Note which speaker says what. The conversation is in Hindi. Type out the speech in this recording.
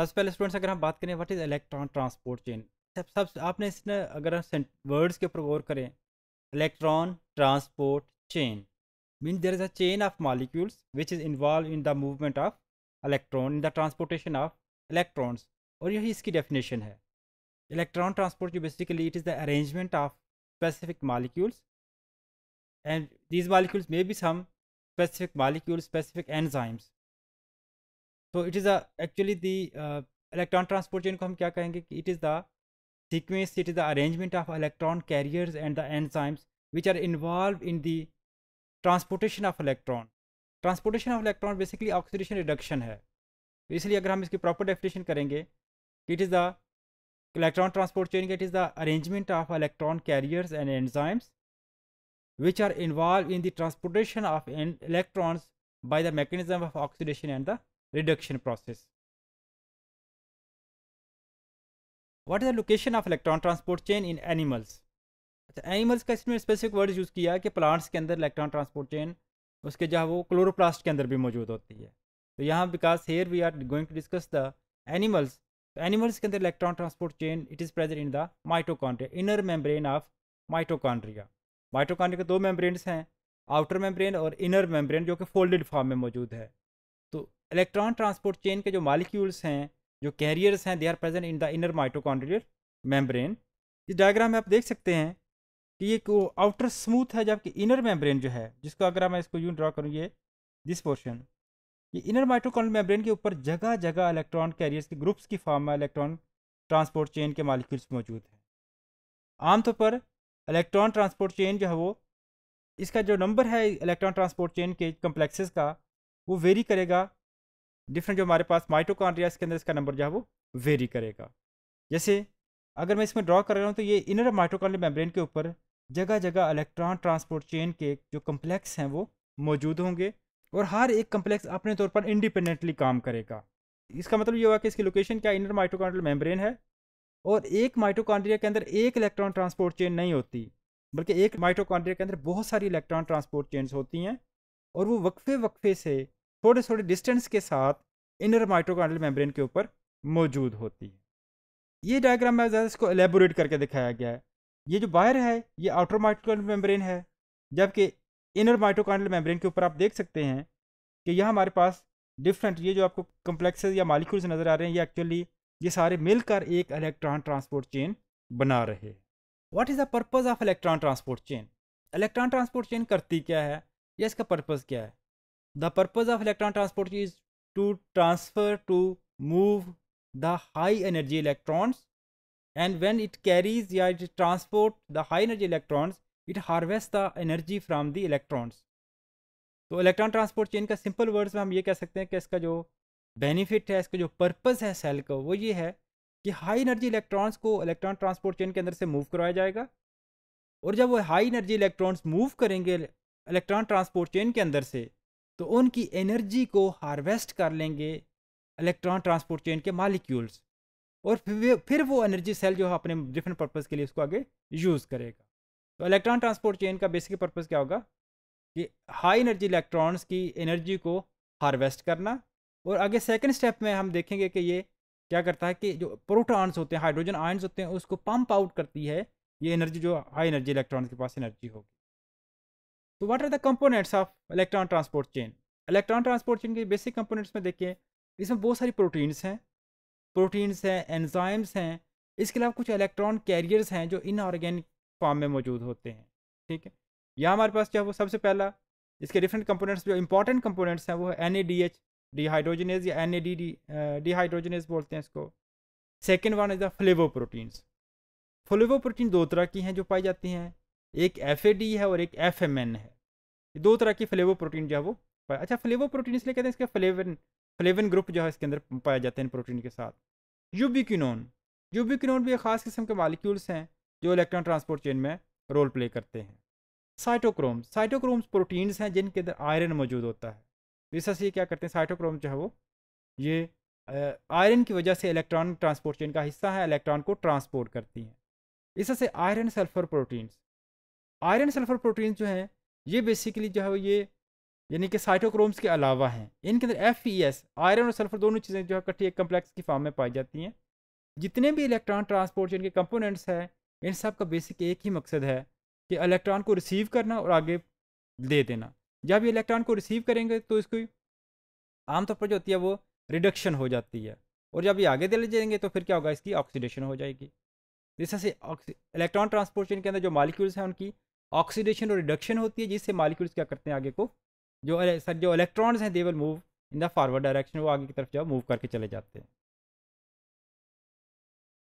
Speaker 1: सबसे पहले स्टूडेंट्स अगर हम बात करें what is electron transport chain सब सब आपने इसने अगर हम वर्ड्स के ऊपर गौर करें electron transport chain mean there is a chain of molecules which is involve in the movement of electron in the transportation of electrons और यही इसकी डेफिनेशन है इलेक्ट्रॉन ट्रांसपोर्ट जो basically it is the arrangement of specific molecules and these molecules may be some specific molecule specific enzymes तो it is actually the electron transport chain को हम क्या कहेंगे कि it is the sequence it is the arrangement of electron carriers and the enzymes which are involve in the transportation of electron transportation of electron basically oxidation reduction है तो इसलिए अगर हम इसकी प्रॉपर डेफिनेशन करेंगे it is the electron transport chain it is the arrangement of electron carriers and enzymes which are involve in the transportation of electrons by the mechanism of oxidation and the reduction process. What is the location of electron transport chain in animals? अच्छा एनिमल्स का इसमें स्पेसिफिक वर्ड यूज़ किया है कि प्लांट्स के अंदर इलेक्ट्रॉन ट्रांसपोर्ट चेन उसके जो है वो क्लोरोप्लास्ट के अंदर भी मौजूद होती है तो यहाँ because here we are going to discuss the animals तो एनिमल्स के अंदर electron transport chain it is present in the mitochondria inner membrane of mitochondria mitochondria के दो मेम्ब्रेन्स हैं आउटर मेम्ब्रेन और इनर मेम्ब्रेन जो कि फोल्डेड फॉर्म में मौजूद है इलेक्ट्रॉन ट्रांसपोर्ट चेन के जो मालिक्यूल्स हैं जो कैरियर्स हैं they are present in the inner mitochondrial membrane इस डायग्राम में आप देख सकते हैं कि ये को आउटर स्मूथ है जबकि इनर मेम्ब्रेन जो है जिसको अगर मैं इसको यूं ड्रा करूँ ये दिस पोर्शन ये इनर माइटोकॉन्ड्रियल मेम्ब्रेन के ऊपर जगह जगह इलेक्ट्रॉन कैरियर्स के ग्रुप्स की फॉर्म में इलेक्ट्रॉन ट्रांसपोर्ट चेन के मालिक्यूल्स मौजूद हैं आमतौर पर इलेक्ट्रॉन ट्रांसपोर्ट चेन जो है वो इसका जो नंबर है इलेक्ट्रॉन ट्रांसपोर्ट चेन के कम्प्लेक्सेस का वो वेरी करेगा डिफरेंट जो हमारे पास माइटोकॉन्ड्रिया इसके अंदर इसका नंबर जो है वो वेरी करेगा जैसे अगर मैं इसमें ड्रॉ कर रहा हूँ तो ये इनर माइटोकॉन्ड्रिया मेम्ब्रेन के ऊपर जगह जगह इलेक्ट्रॉन ट्रांसपोर्ट चेन के जो कम्प्लेक्स हैं वो मौजूद होंगे और हर एक कम्प्लेक्स अपने तौर पर इंडिपेंडेंटली काम करेगा इसका मतलब ये हुआ कि इसकी लोकेशन क्या इनर माइटोकॉन्ड्रियल मेम्ब्रेन है और एक माइटोकॉन्ड्रिया के अंदर एक इलेक्ट्रॉन ट्रांसपोर्ट चेन नहीं होती बल्कि एक माइटोकॉन्ड्रिया के अंदर बहुत सारी इलेक्ट्रॉन ट्रांसपोर्ट चेन्स होती हैं और वो वक्फे वक्फे से थोड़े थोड़े डिस्टेंस के साथ इनर माइट्रोकांडल मेम्ब्रेन के ऊपर मौजूद होती है ये डायग्राम में ज़्यादा इसको एलेबोरेट करके दिखाया गया है ये जो बाहर है ये आउटर माइट्रोकांडल मेम्ब्रेन है जबकि इनर माइट्रोकांडल मेम्ब्रेन के ऊपर आप देख सकते हैं कि यह हमारे पास डिफरेंट ये जो आपको कम्प्लेक्सेज या मालिक्यूल्स नज़र आ रहे हैं ये एक्चुअली ये सारे मिलकर एक इलेक्ट्रॉन ट्रांसपोर्ट चेन बना रहे हैं what is the purpose of electron transport chain electron transport chain करती क्या है या इसका पर्पज़ क्या है The purpose of electron transport is to transfer to move the high energy electrons and when it carries or it transport the high energy electrons it harvests the energy from the electrons तो इलेक्ट्रॉन ट्रांसपोर्ट चेन का सिंपल वर्ड्स में हम ये कह सकते हैं कि इसका जो बेनिफिट है इसका जो पर्पस है सेल का वो ये है कि हाई एनर्जी इलेक्ट्रॉन्स को इलेक्ट्रॉन ट्रांसपोर्ट चेन के अंदर से मूव करवाया जाएगा और जब वो हाई एनर्जी इलेक्ट्रॉन्स मूव करेंगे इलेक्ट्रॉन ट्रांसपोर्ट चेन के अंदर से तो उनकी एनर्जी को हार्वेस्ट कर लेंगे इलेक्ट्रॉन ट्रांसपोर्ट चेन के मालिक्यूल्स और फिर फिर वो एनर्जी सेल जो है अपने डिफरेंट पर्पज़ के लिए उसको आगे यूज़ करेगा तो इलेक्ट्रॉन ट्रांसपोर्ट चेन का बेसिक पर्पज़ क्या होगा कि हाई एनर्जी इलेक्ट्रॉन्स की एनर्जी को हार्वेस्ट करना और आगे सेकंड स्टेप में हम देखेंगे कि ये क्या करता है कि जो प्रोटॉन्स होते हैं हाइड्रोजन आयन्स होते हैं उसको पंप आउट करती है ये एनर्जी जो हाई एनर्जी इलेक्ट्रॉन्स के पास एनर्जी होगी तो what are the components of electron transport chain electron transport chain के बेसिक कंपोनेंट्स में देखिए इसमें बहुत सारी प्रोटीन्स हैं प्रोटीन्स हैं एनजाइम्स हैं इसके अलावा कुछ इलेक्ट्रॉन कैरियर्स हैं जो इनऑर्गेनिक फॉर्म में मौजूद होते हैं ठीक है या हमारे पास क्या वो सबसे पहला इसके डिफरेंट कंपोनेंट्स जो इंपॉर्टेंट कंपोनेंट्स हैं वो है N A D H dehydrogenase या N A D D dehydrogenase बोलते हैं इसको second one is the flavoproteins flavoprotein दो तरह की हैं जो पाई जाती हैं एक एफ है और एक एफ है दो तरह की फ्लेवो प्रोटीन जो है वो अच्छा फ्लेवो प्रोटीन इसलिए कहते हैं इसका फ्लेवन फ्लेवन ग्रुप जो है इसके अंदर पाया जाते हैं प्रोटीन के साथ यूबिक्यूनोन यूबिक्यूनोन भी एक ख़ास किस्म के मालिक्यूल्स हैं जो इलेक्ट्रॉन ट्रांसपोर्ट चेन में रोल प्ले करते हैं साइटोक्रोम साइटोक्रोम्स प्रोटीन्स हैं जिनके अंदर आयरन मौजूद होता है जिससे तो ये क्या करते हैं साइटोक्रोम जो है वो ये आयरन की वजह से इलेक्ट्रॉन ट्रांसपोर्ट चेन का हिस्सा है इलेक्ट्रॉन को ट्रांसपोर्ट करती हैं इससे iron sulphur proteins iron sulphur protein जो हैं ये बेसिकली जो है ये यानी कि साइटोक्रोम्स के अलावा हैं इनके अंदर एफ ई एस आयरन और सल्फर दोनों चीज़ें जो है इकट्ठी एक कम्प्लेक्स की फॉर्म में पाई जाती हैं जितने भी इलेक्ट्रॉन ट्रांसपोर्ट इनके कंपोनेंट्स हैं इन सब का बेसिक एक ही मकसद है कि इलेक्ट्रॉन को रिसीव करना और आगे दे देना जब ये इलेक्ट्रॉन को रिसीव करेंगे तो इसकी आमतौर पर जो होती है वो रिडक्शन हो जाती है और जब ये आगे दे ले जाएंगे तो फिर क्या होगा इसकी ऑक्सीडेशन हो जाएगी इस तरह से इलेक्ट्रॉन ट्रांसपोर्ट के अंदर जो मालिक्यूल्स हैं उनकी ऑक्सीडेशन और रिडक्शन होती है जिससे मालिक्यूल्स क्या करते हैं आगे को जो सर जो इलेक्ट्रॉन्स हैं they will move in the forward direction वो आगे की तरफ जो मूव करके चले जाते हैं